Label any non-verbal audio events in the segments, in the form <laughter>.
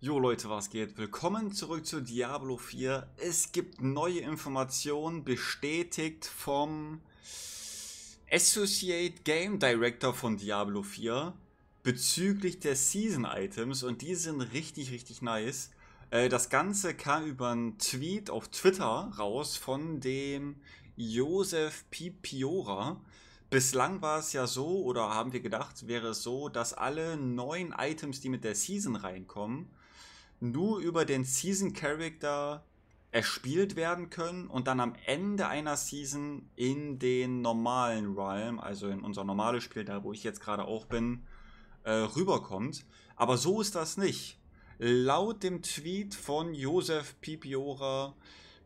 Jo Leute, was geht? Willkommen zurück zu Diablo 4. Es gibt neue Informationen, bestätigt vom Associate Game Director von Diablo 4 bezüglich der Season Items und die sind richtig, richtig nice. Äh, das Ganze kam über einen Tweet auf Twitter raus von dem Josef Pipiora. Bislang war es ja so, oder haben wir gedacht, wäre es so, dass alle neuen Items, die mit der Season reinkommen, nur über den Season Character erspielt werden können und dann am Ende einer Season in den normalen Realm, also in unser normales Spiel, da wo ich jetzt gerade auch bin, äh, rüberkommt. Aber so ist das nicht. Laut dem Tweet von Josef Pipiora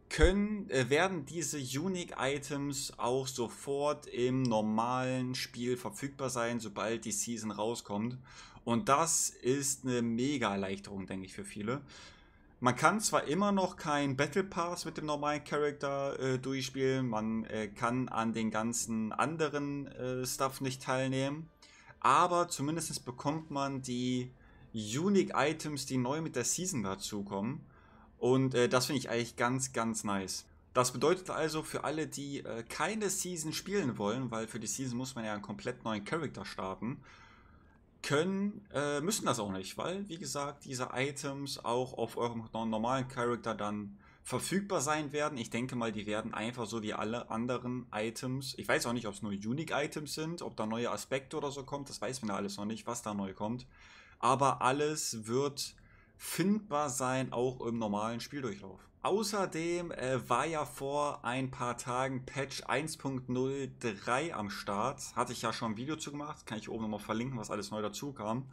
können, äh, werden diese Unique Items auch sofort im normalen Spiel verfügbar sein, sobald die Season rauskommt. Und das ist eine mega Erleichterung, denke ich, für viele. Man kann zwar immer noch kein Battle Pass mit dem normalen Charakter äh, durchspielen, man äh, kann an den ganzen anderen äh, Stuff nicht teilnehmen, aber zumindest bekommt man die Unique Items, die neu mit der Season dazukommen. Und äh, das finde ich eigentlich ganz, ganz nice. Das bedeutet also für alle, die äh, keine Season spielen wollen, weil für die Season muss man ja einen komplett neuen Charakter starten, können, äh, müssen das auch nicht, weil, wie gesagt, diese Items auch auf eurem normalen Charakter dann verfügbar sein werden. Ich denke mal, die werden einfach so wie alle anderen Items. Ich weiß auch nicht, ob es nur Unique-Items sind, ob da neue Aspekte oder so kommt. Das weiß man ja alles noch nicht, was da neu kommt. Aber alles wird findbar sein, auch im normalen Spieldurchlauf. Außerdem äh, war ja vor ein paar Tagen Patch 1.03 am Start. Hatte ich ja schon ein Video zu gemacht, kann ich oben nochmal verlinken, was alles neu dazu kam.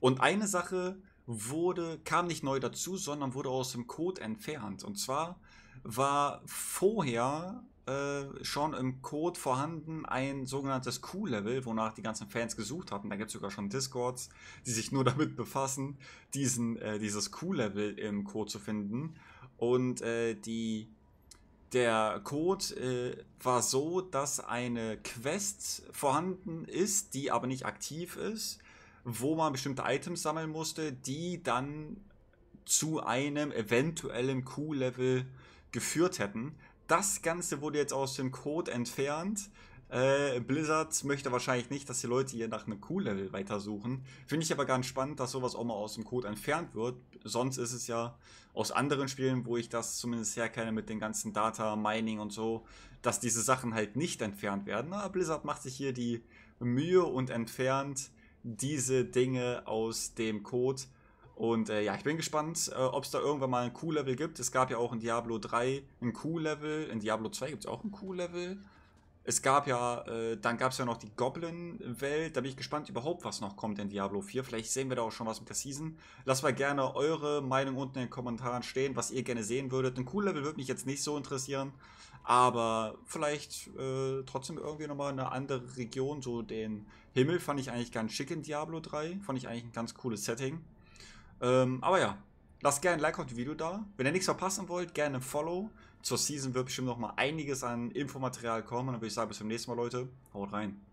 Und eine Sache wurde, kam nicht neu dazu, sondern wurde aus dem Code entfernt. Und zwar war vorher äh, schon im Code vorhanden ein sogenanntes Q-Level, wonach die ganzen Fans gesucht hatten. Da gibt es sogar schon Discords, die sich nur <laughs> damit befassen, diesen, äh, dieses Q-Level im Code zu finden. Und äh, die, der Code äh, war so, dass eine Quest vorhanden ist, die aber nicht aktiv ist, wo man bestimmte Items sammeln musste, die dann zu einem eventuellen Q-Level geführt hätten. Das Ganze wurde jetzt aus dem Code entfernt. Äh, Blizzard möchte wahrscheinlich nicht, dass die Leute hier nach einem Q-Level weitersuchen. Finde ich aber ganz spannend, dass sowas auch mal aus dem Code entfernt wird. Sonst ist es ja aus anderen Spielen, wo ich das zumindest herkenne mit den ganzen Data, Mining und so, dass diese Sachen halt nicht entfernt werden. Aber Blizzard macht sich hier die Mühe und entfernt diese Dinge aus dem Code und äh, ja, ich bin gespannt, äh, ob es da irgendwann mal ein Q-Level gibt. Es gab ja auch in Diablo 3 ein Q-Level, in Diablo 2 gibt es auch ein Q-Level. Es gab ja, äh, dann gab es ja noch die Goblin-Welt. Da bin ich gespannt überhaupt, was noch kommt in Diablo 4. Vielleicht sehen wir da auch schon was mit der Season. Lasst mal gerne eure Meinung unten in den Kommentaren stehen, was ihr gerne sehen würdet. Ein Q-Level würde mich jetzt nicht so interessieren. Aber vielleicht äh, trotzdem irgendwie nochmal eine andere Region. So den Himmel fand ich eigentlich ganz schick in Diablo 3. Fand ich eigentlich ein ganz cooles Setting. Ähm, aber ja, lasst gerne ein Like auf das Video da. Wenn ihr nichts verpassen wollt, gerne ein Follow. Zur Season wird bestimmt noch mal einiges an Infomaterial kommen. Und dann würde ich sagen, bis zum nächsten Mal, Leute. Haut rein.